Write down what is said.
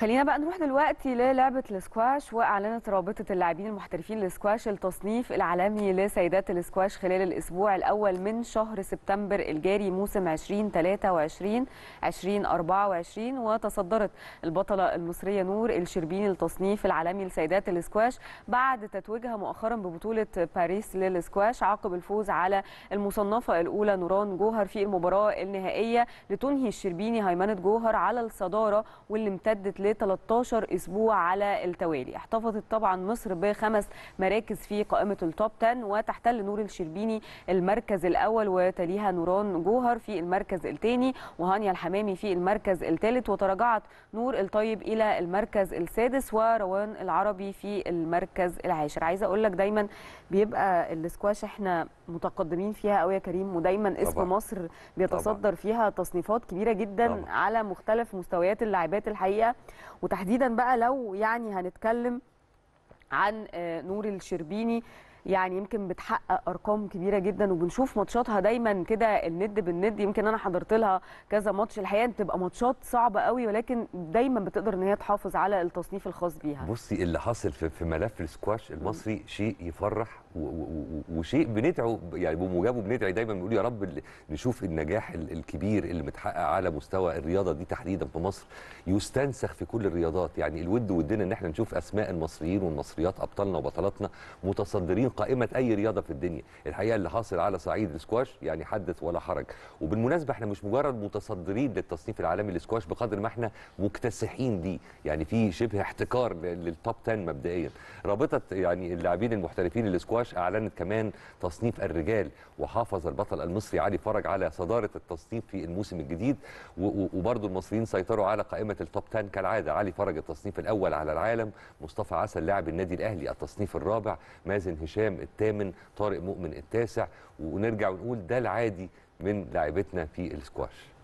خلينا بقى نروح دلوقتي للعبه الاسكواش واعلنت رابطه اللاعبين المحترفين الاسكواش التصنيف العالمي لسيدات الاسكواش خلال الاسبوع الاول من شهر سبتمبر الجاري موسم 2023 2024 وتصدرت البطله المصريه نور الشربيني التصنيف العالمي لسيدات الاسكواش بعد تتويجها مؤخرا ببطوله باريس للاسكواش عقب الفوز على المصنفه الاولى نوران جوهر في المباراه النهائيه لتنهي الشربيني هيمنه جوهر على الصداره واللي امتدت ل 13 اسبوع على التوالي احتفظت طبعا مصر بخمس مراكز في قائمه التوب 10 وتحتل نور الشربيني المركز الاول وتليها نوران جوهر في المركز الثاني وهانيا الحمامي في المركز الثالث وتراجعت نور الطيب الى المركز السادس وروان العربي في المركز العاشر عايزه اقول لك دايما بيبقى السكواش احنا متقدمين فيها قوي يا كريم ودايما اسم طبعا. مصر بيتصدر طبعا. فيها تصنيفات كبيره جدا طبعا. على مختلف مستويات اللاعبات الحقيقه وتحديدا بقى لو يعني هنتكلم عن آه، نور الشربيني يعني يمكن بتحقق ارقام كبيره جدا وبنشوف ماتشاتها دايما كده الند بالند يمكن انا حضرت لها كذا ماتش الحقيقه بتبقى ماتشات صعبه قوي ولكن دايما بتقدر ان هي تحافظ على التصنيف الخاص بيها بصي اللي حاصل في, في ملف السكواش المصري شيء يفرح وشيء بندعو يعني بمجابه بندعي دايما بنقول يا رب نشوف النجاح الكبير اللي متحقق على مستوى الرياضه دي تحديدا في مصر يستنسخ في كل الرياضات يعني الود ودنا ان احنا نشوف اسماء المصريين والمصريات ابطالنا وبطلاتنا متصدرين قائمه اي رياضه في الدنيا الحقيقه اللي حاصل على صعيد السكواش يعني حدث ولا حرج وبالمناسبه احنا مش مجرد متصدرين للتصنيف العالمي للسكواش بقدر ما احنا مكتسحين دي يعني في شبه احتكار للتوب 10 مبدئيا رابطه يعني اللاعبين المحترفين للسكواش اعلنت كمان تصنيف الرجال وحافظ البطل المصري علي فرج على صداره التصنيف في الموسم الجديد وبرضه المصريين سيطروا على قائمه التوب 10 كالعاده علي فرج التصنيف الاول على العالم مصطفى عسل لاعب النادي الاهلي التصنيف الرابع مازن هشام هشام الثامن طارق مؤمن التاسع ونرجع ونقول ده العادي من لاعبتنا في السكواش